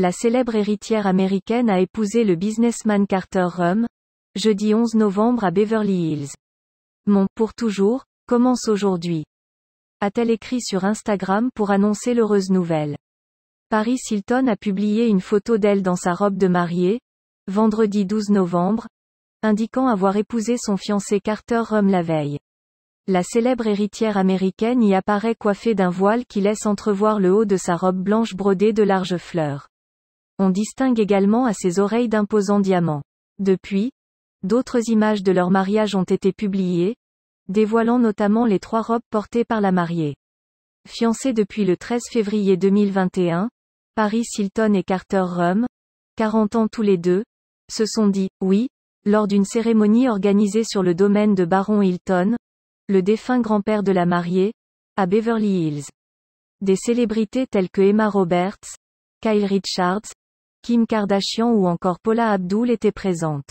la célèbre héritière américaine a épousé le businessman Carter Rum, jeudi 11 novembre à Beverly Hills. Mon pour toujours commence aujourd'hui. A-t-elle écrit sur Instagram pour annoncer l'heureuse nouvelle. Paris Hilton a publié une photo d'elle dans sa robe de mariée, vendredi 12 novembre, indiquant avoir épousé son fiancé Carter Rum la veille. La célèbre héritière américaine y apparaît coiffée d'un voile qui laisse entrevoir le haut de sa robe blanche brodée de larges fleurs. On distingue également à ses oreilles d'imposants diamants. Depuis, d'autres images de leur mariage ont été publiées, dévoilant notamment les trois robes portées par la mariée. Fiancés depuis le 13 février 2021, Paris Hilton et Carter Rum, 40 ans tous les deux, se sont dit « oui » lors d'une cérémonie organisée sur le domaine de Baron Hilton, le défunt grand-père de la mariée, à Beverly Hills. Des célébrités telles que Emma Roberts, Kyle Richards, Kim Kardashian ou encore Paula Abdul étaient présentes.